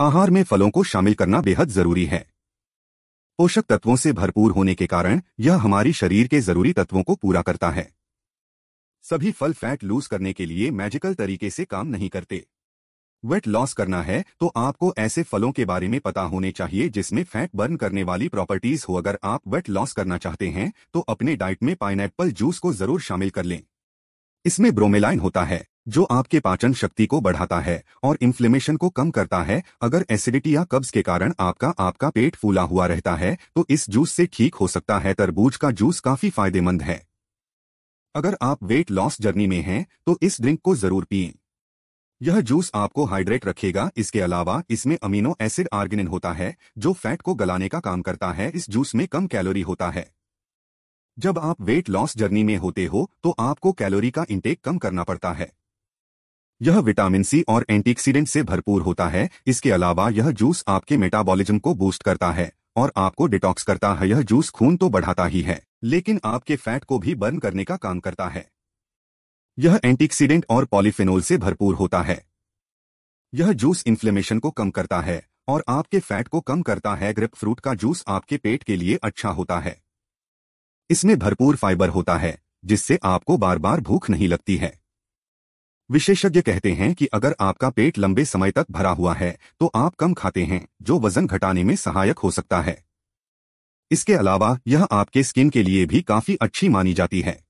आहार में फलों को शामिल करना बेहद जरूरी है पोषक तत्वों से भरपूर होने के कारण यह हमारी शरीर के जरूरी तत्वों को पूरा करता है सभी फल फैट लूज करने के लिए मैजिकल तरीके से काम नहीं करते वेट लॉस करना है तो आपको ऐसे फलों के बारे में पता होने चाहिए जिसमें फैट बर्न करने वाली प्रॉपर्टीज हो अगर आप वेट लॉस करना चाहते हैं तो अपने डाइट में पाइनएप्पल जूस को जरूर शामिल कर लें इसमें ब्रोमेलाइन होता है जो आपके पाचन शक्ति को बढ़ाता है और इन्फ्लेमेशन को कम करता है अगर एसिडिटी या कब्ज के कारण आपका आपका पेट फूला हुआ रहता है तो इस जूस से ठीक हो सकता है तरबूज का जूस काफी फायदेमंद है अगर आप वेट लॉस जर्नी में हैं तो इस ड्रिंक को जरूर पिए यह जूस आपको हाइड्रेट रखेगा इसके अलावा इसमें अमीनो एसिड आर्गिनिन होता है जो फैट को गलाने का काम करता है इस जूस में कम कैलोरी होता है जब आप वेट लॉस जर्नी में होते हो तो आपको कैलोरी का इंटेक कम करना पड़ता है यह विटामिन सी और एंटीऑक्सीडेंट से भरपूर होता है इसके अलावा यह जूस आपके मेटाबॉलिज्म को बूस्ट करता है और आपको डिटॉक्स करता है यह जूस खून तो बढ़ाता ही है लेकिन आपके फैट को भी बर्न करने का काम करता है यह एंटीऑक्सीडेंट और पॉलीफिनोल से भरपूर होता है यह जूस इन्फ्लेमेशन को कम करता है और आपके फैट को कम करता है ग्रेप फ्रूट का जूस आपके पेट के लिए अच्छा होता है इसमें भरपूर फाइबर होता है जिससे आपको बार बार भूख नहीं लगती है विशेषज्ञ कहते हैं कि अगर आपका पेट लंबे समय तक भरा हुआ है तो आप कम खाते हैं जो वजन घटाने में सहायक हो सकता है इसके अलावा यह आपके स्किन के लिए भी काफी अच्छी मानी जाती है